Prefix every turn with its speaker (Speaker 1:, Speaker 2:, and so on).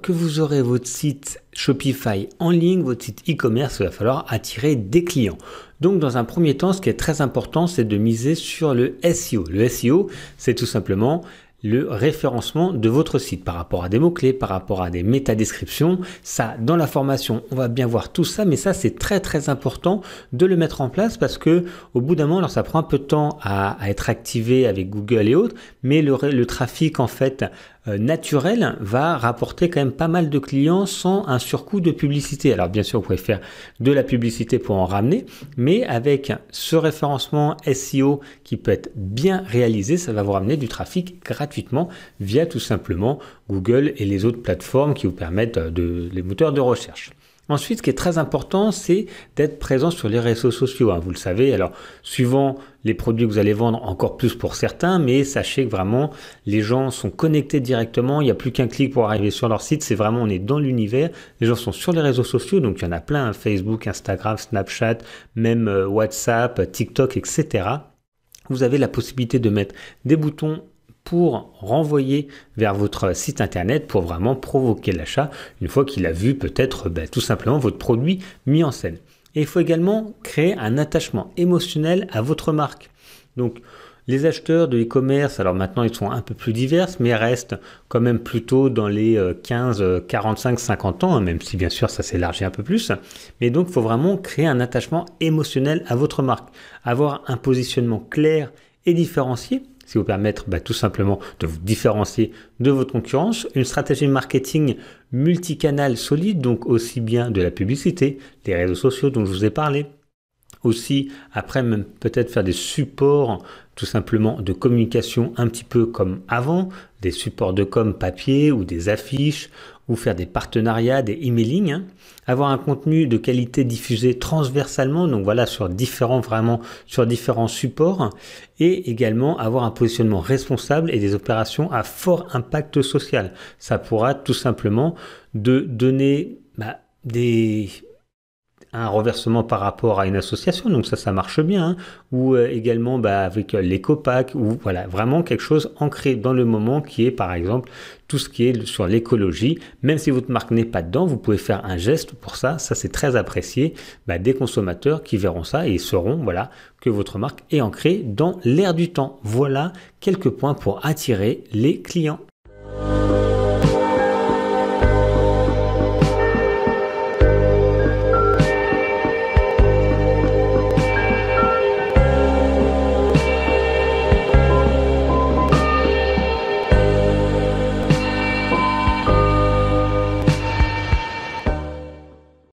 Speaker 1: que vous aurez votre site Shopify en ligne, votre site e-commerce, il va falloir attirer des clients. Donc dans un premier temps, ce qui est très important, c'est de miser sur le SEO. Le SEO, c'est tout simplement le référencement de votre site par rapport à des mots-clés, par rapport à des méta descriptions Ça, dans la formation, on va bien voir tout ça, mais ça, c'est très très important de le mettre en place parce que au bout d'un moment, alors ça prend un peu de temps à, être activé avec Google et autres, mais le, le trafic en fait euh, naturel va rapporter quand même pas mal de clients sans un surcoût de publicité. Alors bien sûr, vous pouvez faire de la publicité pour en ramener, mais avec ce référencement SEO qui peut être bien réalisé, ça va vous ramener du trafic gratuitement via tout simplement Google et les autres plateformes qui vous permettent euh, de les moteurs de recherche. Ensuite, ce qui est très important, c'est d'être présent sur les réseaux sociaux. Hein, vous le savez, alors suivant les produits que vous allez vendre, encore plus pour certains, mais sachez que vraiment, les gens sont connectés directement. Il n'y a plus qu'un clic pour arriver sur leur site. C'est vraiment, on est dans l'univers. Les gens sont sur les réseaux sociaux, donc il y en a plein, hein, Facebook, Instagram, Snapchat, même euh, WhatsApp, TikTok, etc. Vous avez la possibilité de mettre des boutons pour renvoyer vers votre site internet pour vraiment provoquer l'achat une fois qu'il a vu peut-être ben, tout simplement votre produit mis en scène. Et il faut également créer un attachement émotionnel à votre marque. Donc les acheteurs de e-commerce, alors maintenant ils sont un peu plus divers, mais restent quand même plutôt dans les 15, 45, 50 ans, hein, même si bien sûr ça s'élargit un peu plus. Mais donc il faut vraiment créer un attachement émotionnel à votre marque, avoir un positionnement clair et différencié vous permettre bah, tout simplement de vous différencier de votre concurrence. Une stratégie marketing multicanal solide, donc aussi bien de la publicité, des réseaux sociaux dont je vous ai parlé, aussi après même peut-être faire des supports tout simplement de communication un petit peu comme avant, des supports de com papier ou des affiches faire des partenariats, des emailing, hein. avoir un contenu de qualité diffusé transversalement, donc voilà sur différents vraiment sur différents supports, et également avoir un positionnement responsable et des opérations à fort impact social. Ça pourra tout simplement de donner bah, des un reversement par rapport à une association, donc ça, ça marche bien, hein. ou euh, également bah, avec euh, l'éco-pack, ou voilà, vraiment quelque chose ancré dans le moment qui est par exemple tout ce qui est sur l'écologie. Même si votre marque n'est pas dedans, vous pouvez faire un geste pour ça, ça c'est très apprécié bah, des consommateurs qui verront ça et sauront voilà, que votre marque est ancrée dans l'air du temps. Voilà quelques points pour attirer les clients.